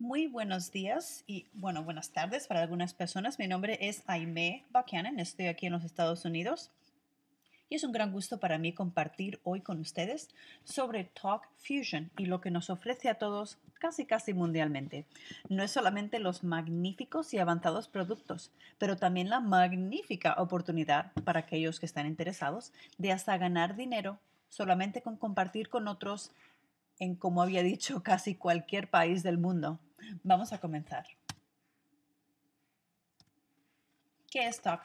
Muy buenos días y, bueno, buenas tardes para algunas personas. Mi nombre es Aime Buchanan, estoy aquí en los Estados Unidos y es un gran gusto para mí compartir hoy con ustedes sobre Talk Fusion y lo que nos ofrece a todos casi casi mundialmente. No es solamente los magníficos y avanzados productos, pero también la magnífica oportunidad para aquellos que están interesados de hasta ganar dinero solamente con compartir con otros en, como había dicho, casi cualquier país del mundo. Vamos a comenzar. ¿Qué es Talk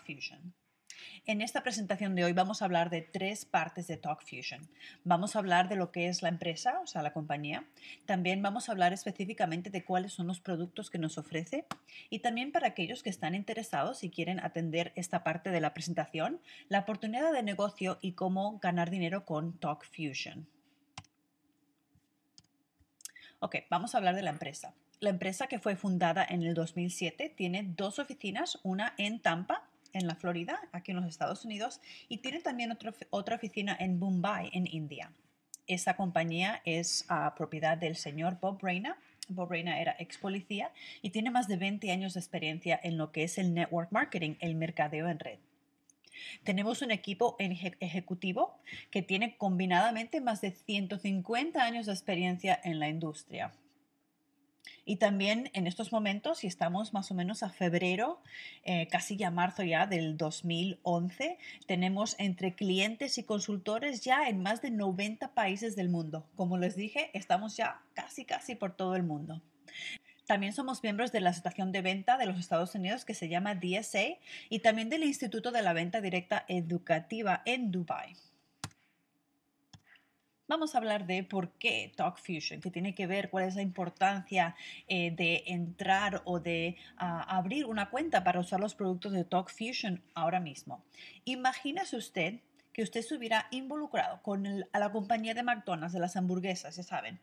En esta presentación de hoy vamos a hablar de tres partes de TalkFusion. Vamos a hablar de lo que es la empresa, o sea, la compañía. También vamos a hablar específicamente de cuáles son los productos que nos ofrece. Y también para aquellos que están interesados y quieren atender esta parte de la presentación, la oportunidad de negocio y cómo ganar dinero con TalkFusion. Ok, vamos a hablar de la empresa. La empresa que fue fundada en el 2007 tiene dos oficinas, una en Tampa, en la Florida, aquí en los Estados Unidos, y tiene también otra oficina en Mumbai, en India. Esa compañía es ah, propiedad del señor Bob Reina. Bob Reina era ex policía y tiene más de 20 años de experiencia en lo que es el network marketing, el mercadeo en red. Tenemos un equipo ejecutivo que tiene combinadamente más de 150 años de experiencia en la industria. Y también en estos momentos, y estamos más o menos a febrero, eh, casi ya marzo ya del 2011, tenemos entre clientes y consultores ya en más de 90 países del mundo. Como les dije, estamos ya casi, casi por todo el mundo. También somos miembros de la Asociación de Venta de los Estados Unidos que se llama DSA y también del Instituto de la Venta Directa Educativa en Dubai. Vamos a hablar de por qué Talk Fusion, que tiene que ver cuál es la importancia eh, de entrar o de ah, abrir una cuenta para usar los productos de Talk Fusion ahora mismo. Imagínese usted que usted se hubiera involucrado con la compañía de McDonald's de las hamburguesas, ya saben.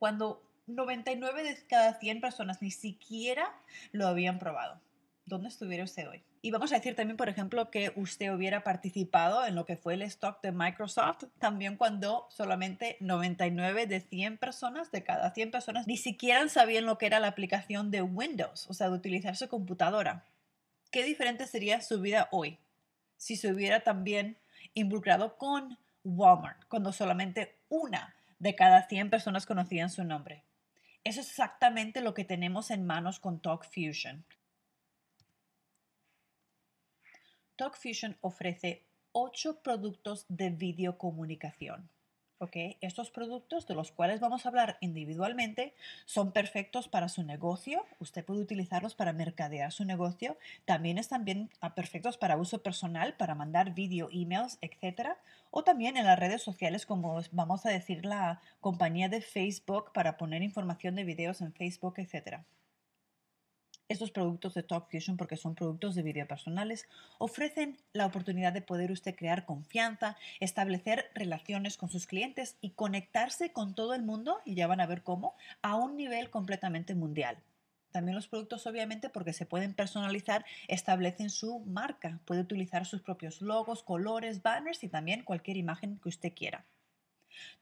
Cuando 99 de cada 100 personas ni siquiera lo habían probado. ¿Dónde estuviera usted hoy? Y vamos a decir también, por ejemplo, que usted hubiera participado en lo que fue el stock de Microsoft, también cuando solamente 99 de 100 personas, de cada 100 personas, ni siquiera sabían lo que era la aplicación de Windows, o sea, de utilizar su computadora. ¿Qué diferente sería su vida hoy si se hubiera también involucrado con Walmart, cuando solamente una de cada 100 personas conocían su nombre? Eso es exactamente lo que tenemos en manos con TalkFusion. TalkFusion ofrece ocho productos de videocomunicación. Estos productos de los cuales vamos a hablar individualmente son perfectos para su negocio. Usted puede utilizarlos para mercadear su negocio. También están bien ah, perfectos para uso personal, para mandar video emails, etc. O también en las redes sociales, como vamos a decir la compañía de Facebook, para poner información de videos en Facebook, etc. Estos productos de Talk Fusion, porque son productos de video personales, ofrecen la oportunidad de poder usted crear confianza, establecer relaciones con sus clientes y conectarse con todo el mundo, y ya van a ver cómo, a un nivel completamente mundial. También los productos, obviamente, porque se pueden personalizar, establecen su marca. Puede utilizar sus propios logos, colores, banners y también cualquier imagen que usted quiera.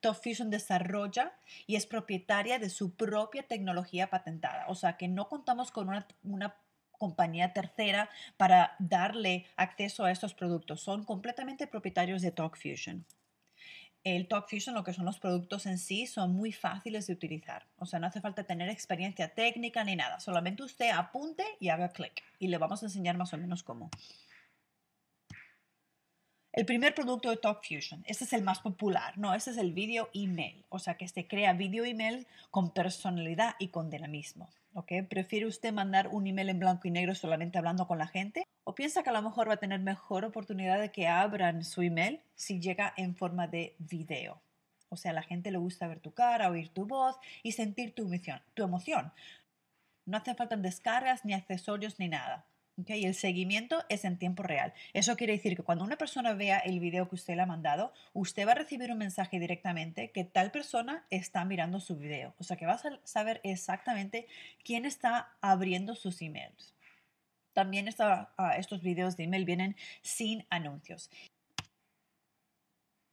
Top Fusion desarrolla y es propietaria de su propia tecnología patentada, o sea que no contamos con una, una compañía tercera para darle acceso a estos productos. Son completamente propietarios de Talk Fusion. El Talk Fusion, lo que son los productos en sí, son muy fáciles de utilizar. O sea, no hace falta tener experiencia técnica ni nada. Solamente usted apunte y haga clic. Y le vamos a enseñar más o menos cómo. El primer producto de Top Fusion, este es el más popular, ¿no? Este es el video email, o sea que se crea video email con personalidad y con dinamismo, ¿ok? ¿Prefiere usted mandar un email en blanco y negro solamente hablando con la gente? ¿O piensa que a lo mejor va a tener mejor oportunidad de que abran su email si llega en forma de video? O sea, la gente le gusta ver tu cara, oír tu voz y sentir tu emoción. Tu emoción. No hace falta descargas, ni accesorios, ni nada. Y el seguimiento es en tiempo real. Eso quiere decir que cuando una persona vea el video que usted le ha mandado, usted va a recibir un mensaje directamente que tal persona está mirando su video. O sea que va a saber exactamente quién está abriendo sus emails. También ah, estos videos de email vienen sin anuncios.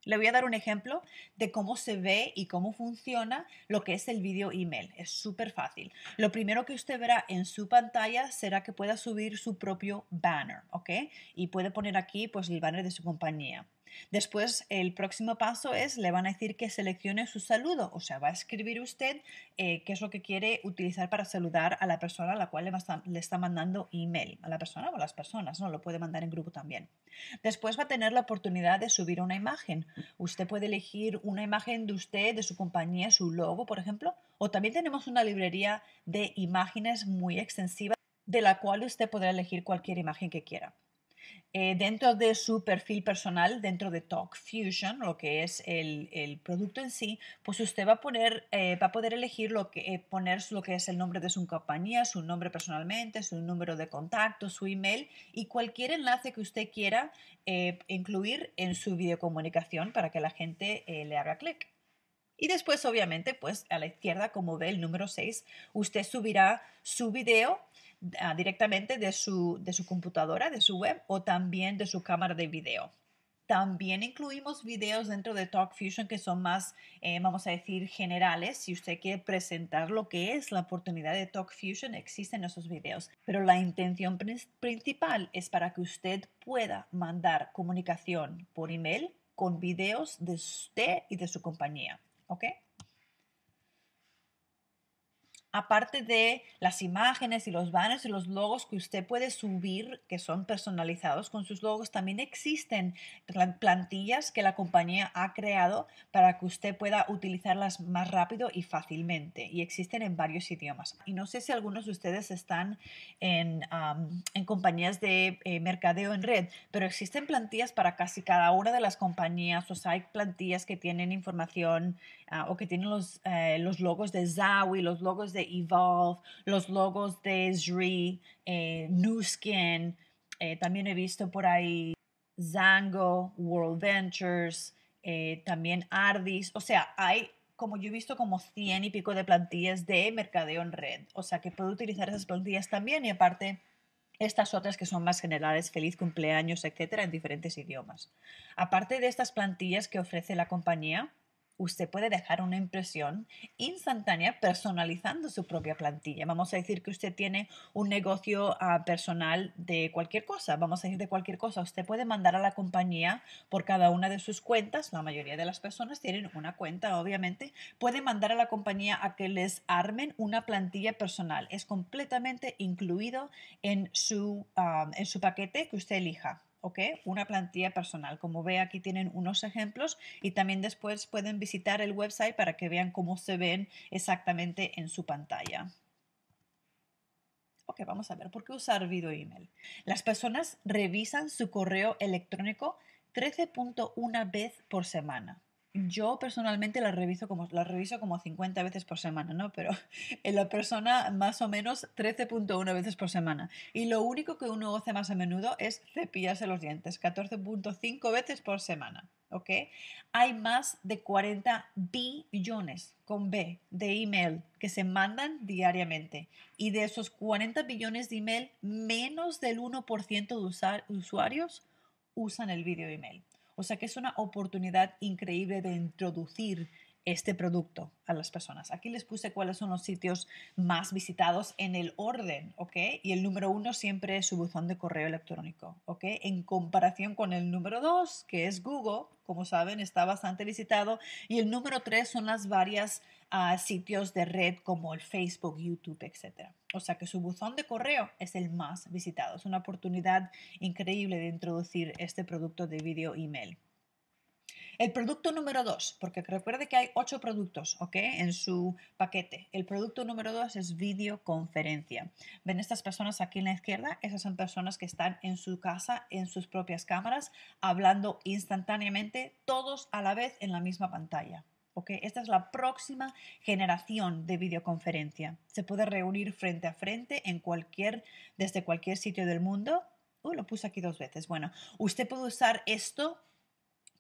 Le voy a dar un ejemplo de cómo se ve y cómo funciona lo que es el video email. Es súper fácil. Lo primero que usted verá en su pantalla será que pueda subir su propio banner, ¿ok? Y puede poner aquí pues el banner de su compañía. Después, el próximo paso es, le van a decir que seleccione su saludo, o sea, va a escribir usted eh, qué es lo que quiere utilizar para saludar a la persona a la cual le, está mandando email, a la persona o a las personas, ¿no? Lo puede mandar en grupo también. Después va a tener la oportunidad de subir una imagen. Usted puede elegir una imagen de usted, de su compañía, su logo, por ejemplo, o también tenemos una librería de imágenes muy extensiva de la cual usted podrá elegir cualquier imagen que quiera. Eh, dentro de su perfil personal, dentro de Talk Fusion, lo que es el, producto en sí, pues usted va a poner, eh, va a poder elegir lo que, eh, poner lo que es el nombre de su compañía, su nombre personalmente, su número de contacto, su email y cualquier enlace que usted quiera incluir en su videocomunicación para que la gente le haga clic. Y después, obviamente, pues a la izquierda, como ve el número 6, usted subirá su video Ah, directamente de su, de su computadora, de su web o también de su cámara de video. También incluimos videos dentro de TalkFusion que son más, eh, vamos a decir, generales. Si usted quiere presentar lo que es la oportunidad de TalkFusion, existen esos videos. Pero la intención principal es para que usted pueda mandar comunicación por email con videos de usted y de su compañía. ¿Ok? aparte de las imágenes y los banners y los logos que usted puede subir, que son personalizados con sus logos, también existen plantillas que la compañía ha creado para que usted pueda utilizarlas más rápido y fácilmente. Y existen en varios idiomas. Y no sé si algunos de ustedes están en, compañías de eh, mercadeo en red, pero existen plantillas para casi cada una de las compañías. O sea, hay plantillas que tienen información ah, o que tienen los, eh, los logos de Zawi, los logos de Evolve, los logos de Zri, eh, New Skin, eh, también he visto por ahí Zango, World Ventures, eh, también Ardis, o sea, hay como yo he visto como 100 y pico de plantillas de mercadeo en red, o sea que puedo utilizar esas plantillas también y aparte estas otras que son más generales, feliz cumpleaños, etcétera, en diferentes idiomas. Aparte de estas plantillas que ofrece la compañía, usted puede dejar una impresión instantánea personalizando su propia plantilla. Vamos a decir que usted tiene un negocio ah, personal de cualquier cosa, vamos a decir de cualquier cosa. Usted puede mandar a la compañía por cada una de sus cuentas, la mayoría de las personas tienen una cuenta, obviamente, puede mandar a la compañía a que les armen una plantilla personal. Es completamente incluido en su, ah, en su paquete que usted elija. Una plantilla personal. Como ve, aquí tienen unos ejemplos y también después pueden visitar el website para que vean cómo se ven exactamente en su pantalla. Ok, vamos a ver, ¿por qué usar video email? Las personas revisan su correo electrónico 13.1 vez por semana yo personalmente la reviso como reviso como 50 veces por semana, ¿no? Pero en la persona más o menos 13.1 veces por semana. Y lo único que uno hace más a menudo es cepillarse los dientes, 14.5 veces por semana, ¿ok? Hay más de 40 billones con B de email que se mandan diariamente. Y de esos 40 billones de email, menos del 1% de usuarios usan el video email. O sea que es una oportunidad increíble de introducir este producto a las personas. Aquí les puse cuáles son los sitios más visitados en el orden, ¿ok? Y el número uno siempre es su buzón de correo electrónico, ¿ok? En comparación con el número dos, que es Google, como saben, está bastante visitado. Y el número tres son las varias a sitios de red como el Facebook, YouTube, etc. O sea que su buzón de correo es el más visitado. Es una oportunidad increíble de introducir este producto de video email. El producto número dos, porque recuerde que hay ocho productos ¿ok? en su paquete. El producto número dos es videoconferencia. Ven estas personas aquí en la izquierda, esas son personas que están en su casa, en sus propias cámaras, hablando instantáneamente, todos a la vez en la misma pantalla. Esta es la próxima generación de videoconferencia. Se puede reunir frente a frente en cualquier, desde cualquier sitio del mundo. Uh, lo puse aquí dos veces. Bueno, usted puede usar esto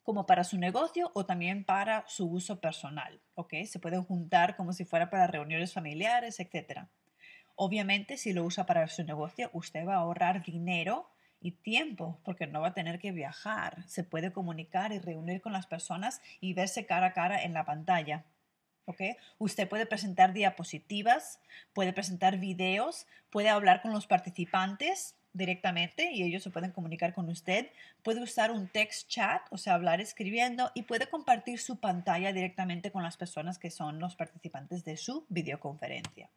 como para su negocio o también para su uso personal, Se puede juntar como si fuera para reuniones familiares, etc. Obviamente, si lo usa para su negocio, usted va a ahorrar dinero y tiempo, porque no va a tener que viajar. Se puede comunicar y reunir con las personas y verse cara a cara en la pantalla. ¿Okay? Usted puede presentar diapositivas, puede presentar videos, puede hablar con los participantes directamente y ellos se pueden comunicar con usted. Puede usar un text chat, o sea, hablar escribiendo y puede compartir su pantalla directamente con las personas que son los participantes de su videoconferencia.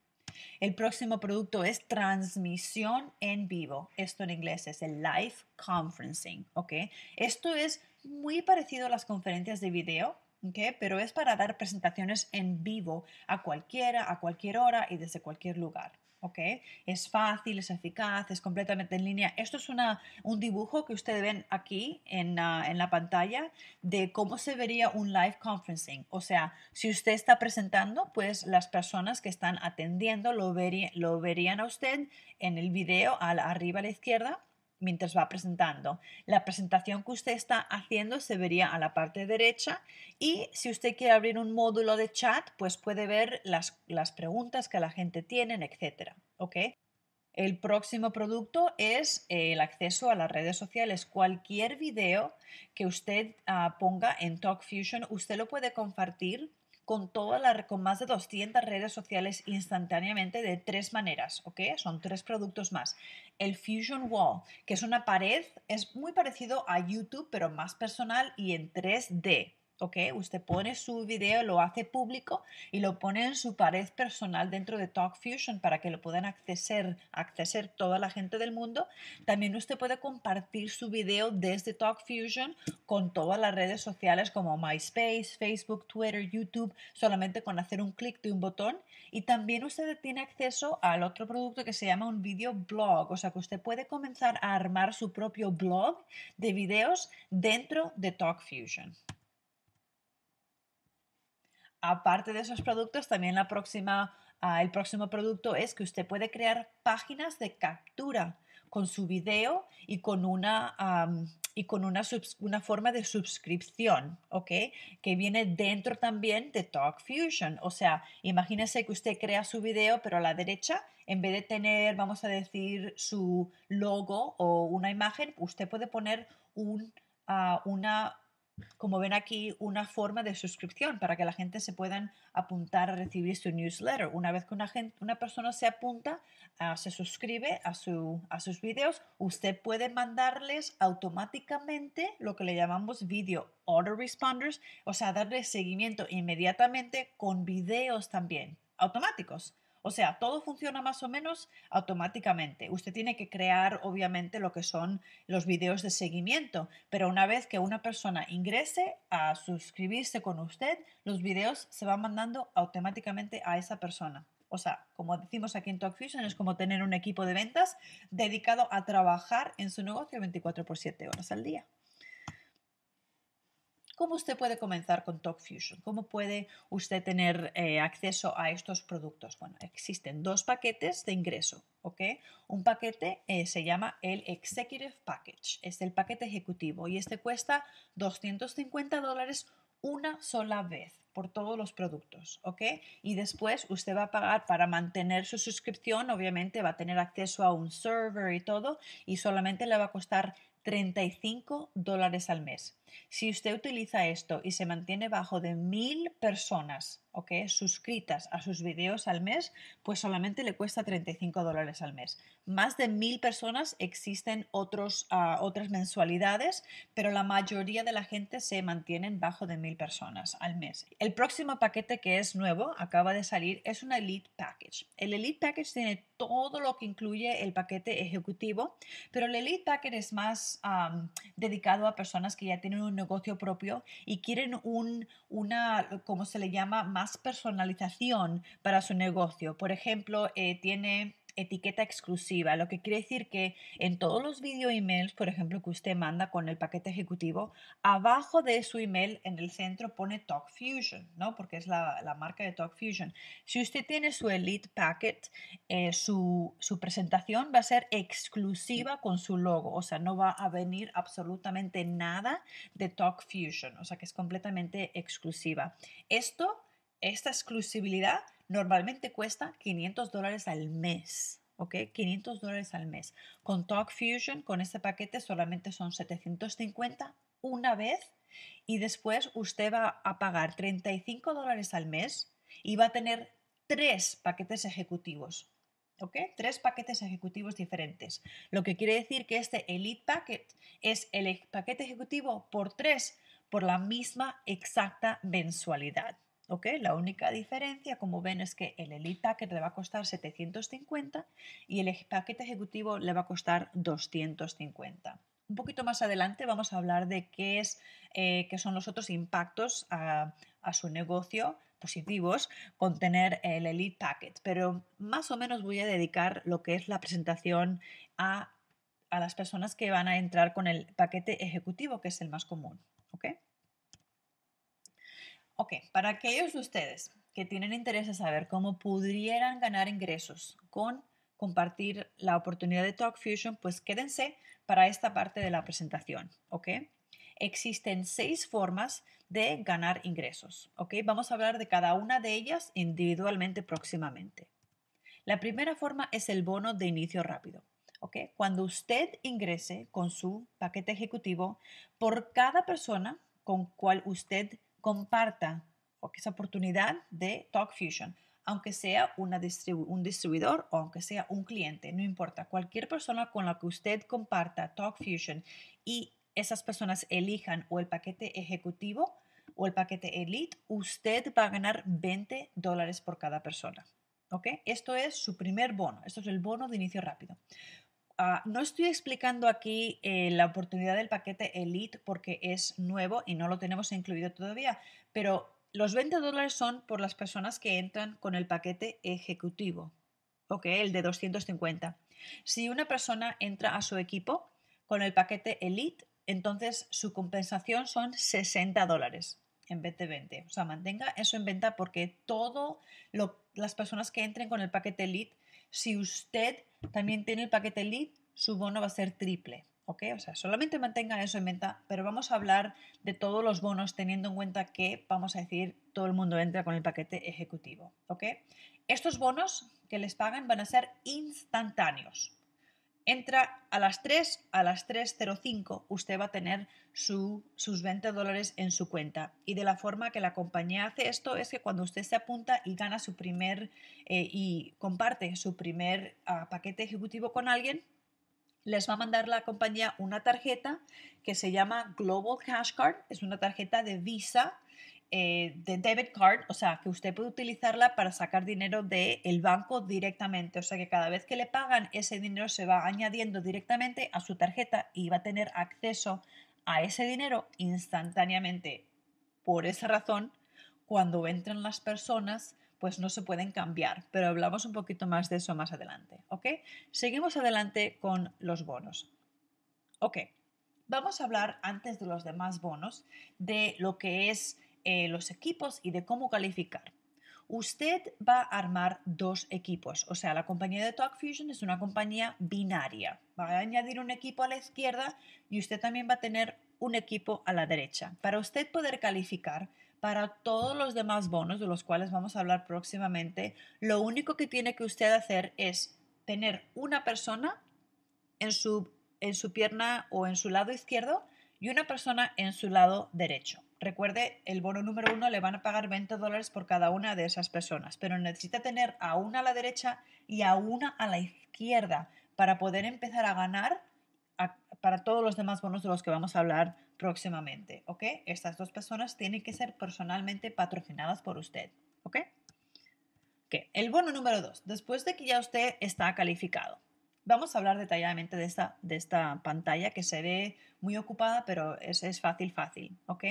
El próximo producto es transmisión en vivo. Esto en inglés es el live conferencing, Esto es muy parecido a las conferencias de video, pero es para dar presentaciones en vivo a cualquiera, a cualquier hora y desde cualquier lugar. ¿ok? Es fácil, es eficaz, es completamente en línea. Esto es una, un dibujo que ustedes ven aquí en, ah, en, la pantalla de cómo se vería un live conferencing. O sea, si usted está presentando, pues las personas que están atendiendo lo, lo verían a usted en el video arriba a la izquierda mientras va presentando. La presentación que usted está haciendo se vería a la parte derecha y si usted quiere abrir un módulo de chat, pues puede ver las, las preguntas que la gente tiene, etc. Ok, El próximo producto es eh, el acceso a las redes sociales. Cualquier video que usted ah, ponga en TalkFusion, usted lo puede compartir con, más de 200 redes sociales instantáneamente de tres maneras, ¿ok? Son tres productos más. El Fusion Wall, que es una pared, es muy parecido a YouTube, pero más personal y en 3D, ¿ok? Usted pone su video, lo hace público y lo pone en su pared personal dentro de TalkFusion para que lo puedan acceder acceder toda la gente del mundo. También usted puede compartir su video desde TalkFusion con todas las redes sociales como MySpace, Facebook, Twitter, YouTube, solamente con hacer un clic de un botón. Y también usted tiene acceso al otro producto que se llama un video blog, o sea que usted puede comenzar a armar su propio blog de videos dentro de TalkFusion. Aparte de esos productos, también la próxima, ah, el próximo producto es que usted puede crear páginas de captura con su video y con una, y con una, una forma de suscripción, ¿ok? Que viene dentro también de Talk O sea, imagínese que usted crea su video, pero a la derecha, en vez de tener, vamos a decir, su logo o una imagen, usted puede poner un, ah, una como ven aquí, una forma de suscripción para que la gente se pueda apuntar a recibir su newsletter. Una vez que una, persona se apunta, ah, se suscribe a, a sus videos, usted puede mandarles automáticamente lo que le llamamos video autoresponders, o sea, darle seguimiento inmediatamente con videos también automáticos o sea, todo funciona más o menos automáticamente. Usted tiene que crear, obviamente, lo que son los videos de seguimiento, pero una vez que una persona ingrese a suscribirse con usted, los videos se van mandando automáticamente a esa persona. O sea, como decimos aquí en Talk es como tener un equipo de ventas dedicado a trabajar en su negocio 24 por 7 horas al día. ¿Cómo usted puede comenzar con Talk Fusion? ¿Cómo puede usted tener eh, acceso a estos productos? Bueno, existen dos paquetes de ingreso, ¿ok? Un paquete eh, se llama el Executive Package, es el paquete ejecutivo y este cuesta 250 una sola vez por todos los productos, ¿ok? Y después usted va a pagar para mantener su suscripción, obviamente va a tener acceso a un server y todo, y solamente le va a costar 35 dólares al mes. Si usted utiliza esto y se mantiene bajo de mil personas ¿ok? suscritas a sus videos al mes, pues solamente le cuesta 35 dólares al mes más de mil personas existen otros, ah, otras mensualidades, pero la mayoría de la gente se mantienen bajo de mil personas al mes. El próximo paquete que es nuevo, acaba de salir, es un Elite Package. El Elite Package tiene todo lo que incluye el paquete ejecutivo, pero el Elite Package es más dedicado a personas que ya tienen un negocio propio y quieren un, una, como se le llama, más personalización para su negocio. Por ejemplo, eh, tiene etiqueta exclusiva, lo que quiere decir que en todos los video emails, por ejemplo, que usted manda con el paquete ejecutivo, abajo de su email en el centro pone Talk Fusion, ¿no? Porque es la, marca de Talk Fusion. Si usted tiene su Elite Packet, eh, su, su presentación va a ser exclusiva con su logo, o sea, no va a venir absolutamente nada de Talk Fusion, o sea, que es completamente exclusiva. Esto esta exclusividad normalmente cuesta 500 dólares al mes. ¿ok? 500 dólares al mes. Con Talk Fusion, con este paquete, solamente son 750 una vez y después usted va a pagar 35 dólares al mes y va a tener tres paquetes ejecutivos. ¿Ok? Tres paquetes ejecutivos diferentes. Lo que quiere decir que este Elite Packet es el paquete ejecutivo por tres por la misma exacta mensualidad. La única diferencia, como ven, es que el Elite Packet le va a costar 750 y el paquete ejecutivo le va a costar 250. Un poquito más adelante vamos a hablar de qué, es, eh, son los otros impactos a, su negocio positivos con tener el Elite Packet, pero más o menos voy a dedicar lo que es la presentación a, las personas que van a entrar con el paquete ejecutivo, que es el más común. ¿Ok? Ok, para aquellos de ustedes que tienen interés en saber cómo pudieran ganar ingresos con compartir la oportunidad de Talk Fusion, pues quédense para esta parte de la presentación, ¿ok? Existen seis formas de ganar ingresos, ¿ok? Vamos a hablar de cada una de ellas individualmente próximamente. La primera forma es el bono de inicio rápido, ¿ok? Cuando usted ingrese con su paquete ejecutivo, por cada persona con cual usted comparta esa oportunidad de Talk Fusion, aunque sea un distribuidor o aunque sea un cliente, no importa, cualquier persona con la que usted comparta Talk Fusion y esas personas elijan o el paquete ejecutivo o el paquete elite, usted va a ganar 20 dólares por cada persona. ¿Ok? Esto es su primer bono, esto es el bono de inicio rápido. Ah, no estoy explicando aquí eh, la oportunidad del paquete Elite porque es nuevo y no lo tenemos incluido todavía, pero los 20 dólares son por las personas que entran con el paquete ejecutivo, ok, el de 250. Si una persona entra a su equipo con el paquete Elite, entonces su compensación son 60 dólares en vez de 20. O sea, mantenga eso en venta porque todas las personas que entren con el paquete Elite si usted también tiene el paquete lead, su bono va a ser triple. ¿Ok? O sea, solamente mantenga eso en venta, pero vamos a hablar de todos los bonos teniendo en cuenta que, vamos a decir, todo el mundo entra con el paquete ejecutivo. ¿Ok? Estos bonos que les pagan van a ser instantáneos entra a las 3, a las 3.05 usted va a tener sus 20 dólares en su cuenta. Y de la forma que la compañía hace esto es que cuando usted se apunta y gana su primer eh, y comparte su primer ah, paquete ejecutivo con alguien, les va a mandar la compañía una tarjeta que se llama Global Cash Card. Es una tarjeta de Visa eh, de debit card, o sea, que usted puede utilizarla para sacar dinero del el banco directamente. O sea, que cada vez que le pagan, ese dinero se va añadiendo directamente a su tarjeta y va a tener acceso a ese dinero instantáneamente. Por esa razón, cuando entran las personas, pues no se pueden cambiar, pero hablamos un poquito más de eso más adelante, ¿ok? Seguimos adelante con los bonos. Ok, vamos a hablar antes de los demás bonos de lo que es eh, los equipos y de cómo calificar. Usted va a armar dos equipos, o sea, la compañía de Talk Fusion es una compañía binaria. Va a añadir un equipo a la izquierda y usted también va a tener un equipo a la derecha. Para usted poder calificar, para todos los demás bonos, de los cuales vamos a hablar próximamente, lo único que tiene que usted hacer es tener una persona en su, en su pierna o en su lado izquierdo y una persona en su lado derecho. Recuerde, el bono número uno le van a pagar 20 dólares por cada una de esas personas, pero necesita tener a una a la derecha y a una a la izquierda para poder empezar a ganar para todos los demás bonos de los que vamos a hablar próximamente, ¿ok? Estas dos personas tienen que ser personalmente patrocinadas por usted, ¿ok? El bono número dos, después de que ya usted está calificado. Vamos a hablar detalladamente de esta, de esta pantalla que se ve muy ocupada, pero es, es fácil, fácil, ¿ok?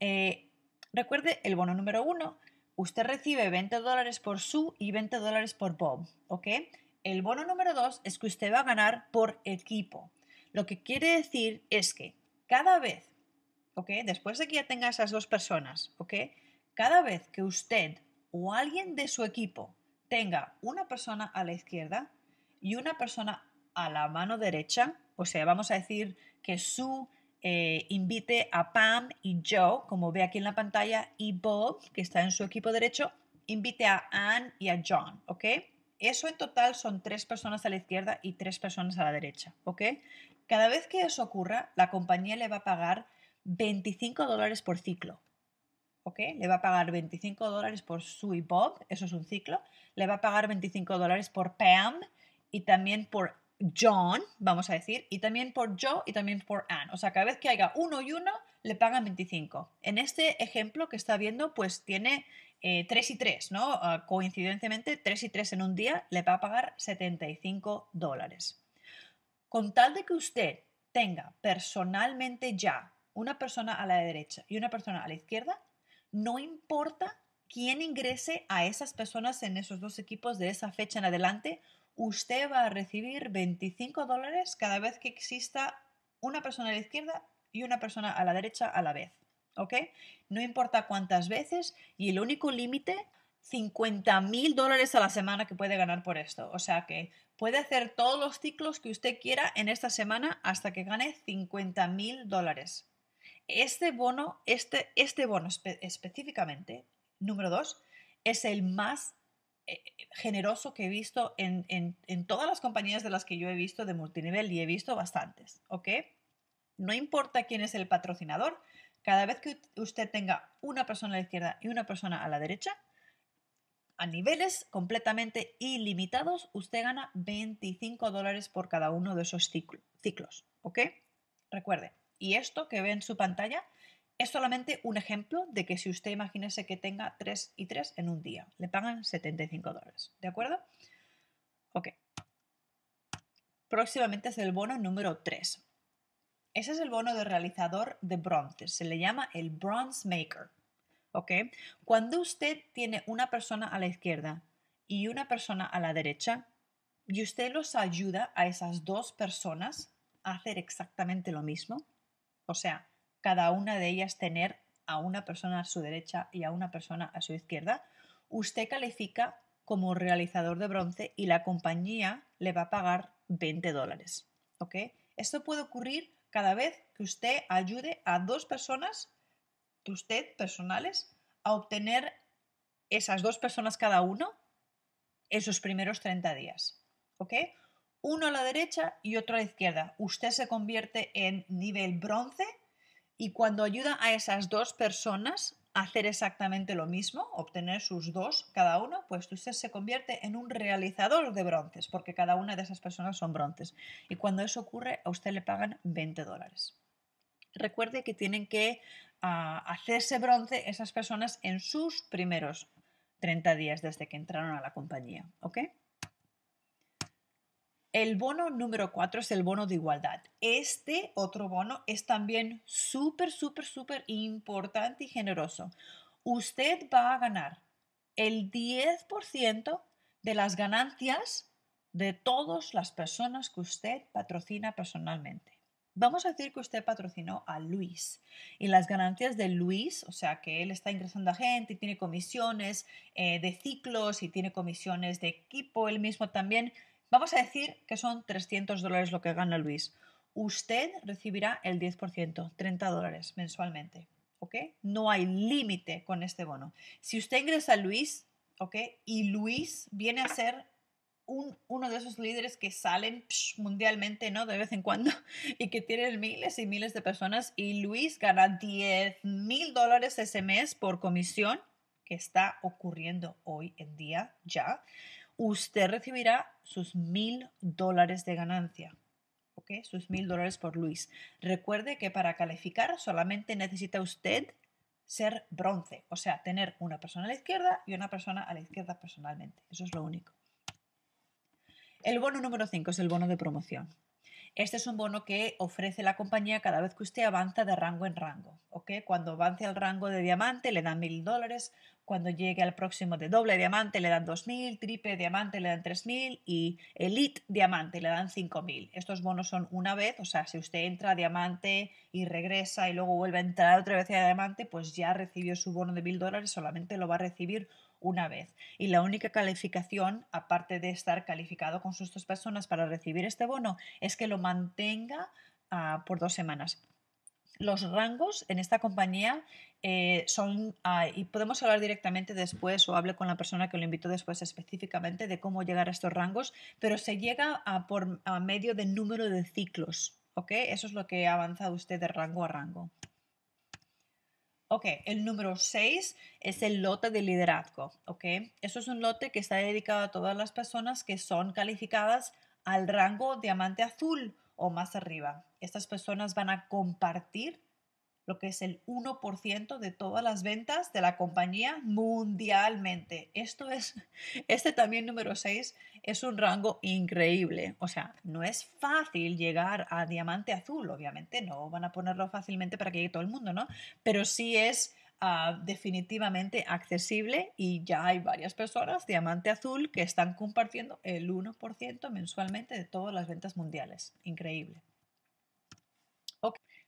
Eh, recuerde el bono número uno. Usted recibe 20 dólares por su y 20 dólares por Bob, ¿ok? El bono número dos es que usted va a ganar por equipo. Lo que quiere decir es que cada vez, ¿ok? Después de que ya tenga esas dos personas, ¿ok? Cada vez que usted o alguien de su equipo tenga una persona a la izquierda, y una persona a la mano derecha, o sea, vamos a decir que su eh, invite a Pam y Joe, como ve aquí en la pantalla, y Bob, que está en su equipo derecho, invite a Anne y a John, ¿ok? Eso en total son tres personas a la izquierda y tres personas a la derecha, ¿ok? Cada vez que eso ocurra, la compañía le va a pagar 25 dólares por ciclo, ¿ok? Le va a pagar 25 dólares por Sue y Bob, eso es un ciclo, le va a pagar 25 dólares por Pam y también por John, vamos a decir, y también por Joe y también por Anne. O sea, cada vez que haya uno y uno, le pagan 25. En este ejemplo que está viendo, pues tiene eh, tres 3 y 3, ¿no? coincidencialmente ah, coincidentemente, 3 y 3 en un día le va a pagar 75 dólares. Con tal de que usted tenga personalmente ya una persona a la derecha y una persona a la izquierda, no importa quién ingrese a esas personas en esos dos equipos de esa fecha en adelante, usted va a recibir 25 dólares cada vez que exista una persona a la izquierda y una persona a la derecha a la vez. ¿Ok? No importa cuántas veces y el único límite, 50 mil dólares a la semana que puede ganar por esto. O sea que puede hacer todos los ciclos que usted quiera en esta semana hasta que gane 50 mil dólares. Este bono, este, este bono específicamente, número 2, es el más eh, generoso que he visto en, todas las compañías de las que yo he visto de multinivel y he visto bastantes, ¿ok? No importa quién es el patrocinador, cada vez que usted tenga una persona a la izquierda y una persona a la derecha, a niveles completamente ilimitados, usted gana 25 dólares por cada uno de esos ciclos, ¿ok? Recuerde, y esto que ve en su pantalla es solamente un ejemplo de que si usted imagínese que tenga 3 y 3 en un día, le pagan 75 dólares, ¿de acuerdo? Ok. Próximamente es el bono número 3. Ese es el bono de realizador de bronce, se le llama el bronze maker. ¿Ok? Cuando usted tiene una persona a la izquierda y una persona a la derecha, y usted los ayuda a esas dos personas a hacer exactamente lo mismo, o sea, cada una de ellas tener a una persona a su derecha y a una persona a su izquierda, usted califica como realizador de bronce y la compañía le va a pagar 20 dólares. ¿Ok? Esto puede ocurrir cada vez que usted ayude a dos personas, de usted personales, a obtener esas dos personas cada uno en sus primeros 30 días. ¿Ok? Uno a la derecha y otro a la izquierda. Usted se convierte en nivel bronce y cuando ayuda a esas dos personas a hacer exactamente lo mismo, obtener sus dos cada uno, pues usted se convierte en un realizador de bronces, porque cada una de esas personas son bronces. Y cuando eso ocurre, a usted le pagan 20 dólares. Recuerde que tienen que ah, hacerse bronce esas personas en sus primeros 30 días desde que entraron a la compañía, ¿ok? El bono número 4 es el bono de igualdad. Este otro bono es también súper, súper, súper importante y generoso. Usted va a ganar el 10% de las ganancias de todas las personas que usted patrocina personalmente. Vamos a decir que usted patrocinó a Luis y las ganancias de Luis, o sea que él está ingresando a gente y tiene comisiones eh, de ciclos y tiene comisiones de equipo, él mismo también Vamos a decir que son 300 dólares lo que gana Luis. Usted recibirá el 10%, 30 dólares mensualmente. ¿Ok? No hay límite con este bono. Si usted ingresa a Luis, ¿ok? Y Luis viene a ser uno de esos líderes que salen mundialmente, ¿no? De vez en cuando y que tienen miles y miles de personas. Y Luis gana 10 mil dólares ese mes por comisión, que está ocurriendo hoy en día ya usted recibirá sus mil dólares de ganancia. ¿Ok? Sus mil dólares por Luis. Recuerde que para calificar solamente necesita usted ser bronce, o sea, tener una persona a la izquierda y una persona a la izquierda personalmente. Eso es lo único. El bono número 5 es el bono de promoción. Este es un bono que ofrece la compañía cada vez que usted avanza de rango en rango. ¿ok? Cuando avance al rango de diamante le dan mil dólares, cuando llegue al próximo de doble diamante le dan 2.000, triple diamante le dan 3.000 y elite diamante le dan 5.000. mil. Estos bonos son una vez, o sea, si usted entra a diamante y regresa y luego vuelve a entrar otra vez a diamante, pues ya recibió su bono de mil dólares, solamente lo va a recibir una vez. Y la única calificación, aparte de estar calificado con sus dos personas para recibir este bono, es que lo mantenga ah, por dos semanas los rangos en esta compañía eh, son, ah, y podemos hablar directamente después o hable con la persona que lo invitó después específicamente de cómo llegar a estos rangos, pero se llega a, por, medio de número de ciclos, Eso es lo que avanza usted de rango a rango. Ok, el número 6 es el lote de liderazgo. Ok, eso es un lote que está dedicado a todas las personas que son calificadas al rango diamante azul o más arriba. Estas personas van a compartir lo que es el 1% de todas las ventas de la compañía mundialmente. Esto es, este también número 6 es un rango increíble. O sea, no es fácil llegar a diamante azul, obviamente no van a ponerlo fácilmente para que llegue todo el mundo, ¿no? Pero sí es ah, definitivamente accesible y ya hay varias personas, Diamante Azul, que están compartiendo el 1% mensualmente de todas las ventas mundiales. Increíble.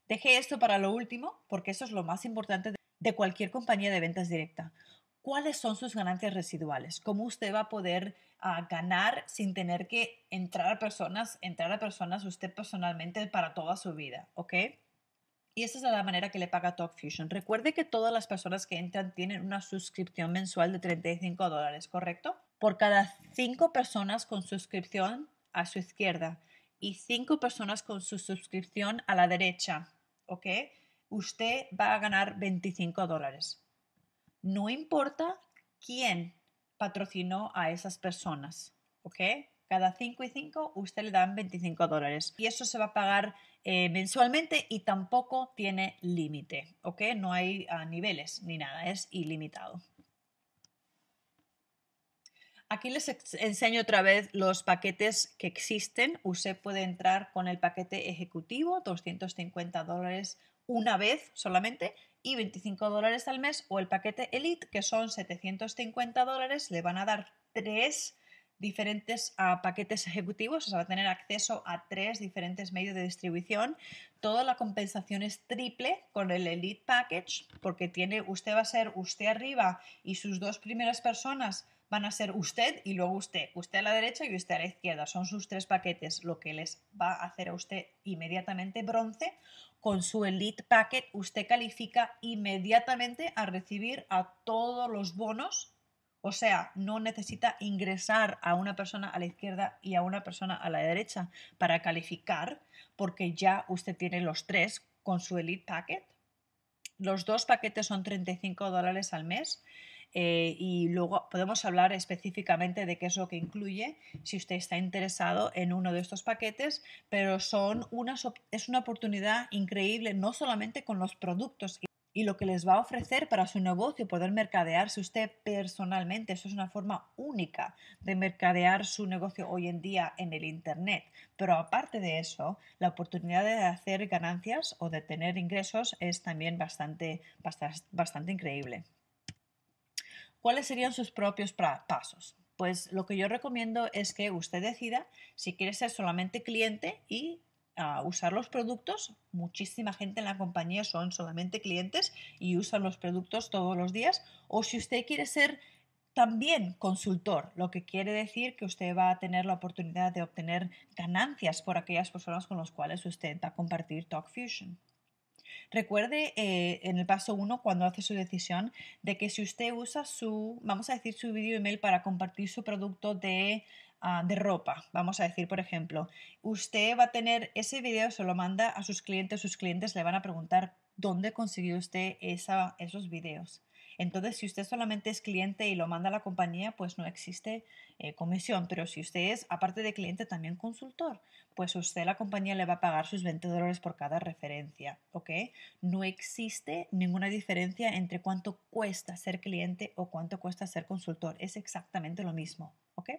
Deje esto para lo último porque eso es lo más importante de cualquier compañía de ventas directa. ¿Cuáles son sus ganancias residuales? ¿Cómo usted va a poder ah, ganar sin tener que entrar a personas, entrar a personas usted personalmente para toda su vida? ¿Ok? Y esa es la manera que le paga Fusion. Recuerde que todas las personas que entran tienen una suscripción mensual de 35 dólares, ¿correcto? Por cada cinco personas con suscripción a su izquierda y cinco personas con su suscripción a la derecha, ¿ok? Usted va a ganar 25 dólares. No importa quién patrocinó a esas personas, ¿ok? Cada 5 y 5 usted le dan 25 dólares y eso se va a pagar eh, mensualmente y tampoco tiene límite, ¿ok? No hay ah, niveles ni nada, es ilimitado. Aquí les enseño otra vez los paquetes que existen. Usted puede entrar con el paquete ejecutivo, 250 dólares una vez solamente y 25 dólares al mes o el paquete Elite, que son 750 dólares, le van a dar tres diferentes ah, paquetes ejecutivos, o sea, va a tener acceso a tres diferentes medios de distribución. Toda la compensación es triple con el Elite Package, porque tiene, usted va a ser usted arriba y sus dos primeras personas van a ser usted y luego usted, usted a la derecha y usted a la izquierda. Son sus tres paquetes, lo que les va a hacer a usted inmediatamente bronce. Con su Elite Packet usted califica inmediatamente a recibir a todos los bonos o sea, no necesita ingresar a una persona a la izquierda y a una persona a la derecha para calificar, porque ya usted tiene los tres con su Elite Packet. Los dos paquetes son 35 dólares al mes. Eh, y luego podemos hablar específicamente de qué es lo que incluye si usted está interesado en uno de estos paquetes, pero son es una oportunidad increíble no solamente con los productos y lo que les va a ofrecer para su negocio, poder mercadearse usted personalmente. Eso es una forma única de mercadear su negocio hoy en día en el Internet. Pero aparte de eso, la oportunidad de hacer ganancias o de tener ingresos es también bastante, bastante, bastante increíble. ¿Cuáles serían sus propios pasos? Pues lo que yo recomiendo es que usted decida si quiere ser solamente cliente y usar los productos. Muchísima gente en la compañía son solamente clientes y usan los productos todos los días. O si usted quiere ser también consultor, lo que quiere decir que usted va a tener la oportunidad de obtener ganancias por aquellas personas con las cuales usted va a compartir Fusion Recuerde eh, en el paso 1 cuando hace su decisión de que si usted usa su, vamos a decir, su video email para compartir su producto de Ah, de ropa. Vamos a decir, por ejemplo, usted va a tener ese video, se lo manda a sus clientes, sus clientes le van a preguntar dónde consiguió usted esos videos. Entonces, si usted solamente es cliente y lo manda a la compañía, pues no existe eh, comisión. Pero si usted es, aparte de cliente, también consultor, pues usted la compañía le va a pagar sus 20 dólares por cada referencia, ¿ok? No existe ninguna diferencia entre cuánto cuesta ser cliente o cuánto cuesta ser consultor. Es exactamente lo mismo. ¿ok?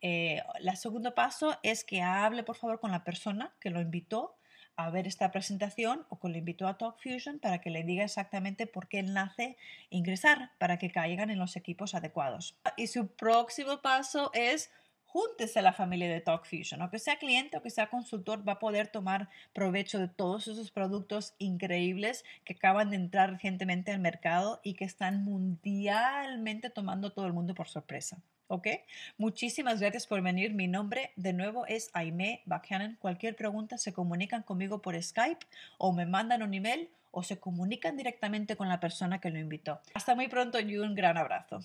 el eh, segundo paso es que hable, por favor, con la persona que lo invitó a ver esta presentación o con lo invito a Fusion para que le diga exactamente por qué nace ingresar para que caigan en los equipos adecuados. Y su próximo paso es júntese a la familia de Talk TalkFusion. que sea cliente o que sea consultor, va a poder tomar provecho de todos esos productos increíbles que acaban de entrar recientemente al mercado y que están mundialmente tomando todo el mundo por sorpresa. ¿Ok? Muchísimas gracias por venir. Mi nombre de nuevo es Aime Buchanan. Cualquier pregunta se comunican conmigo por Skype o me mandan un email o se comunican directamente con la persona que lo invitó. Hasta muy pronto y un gran abrazo.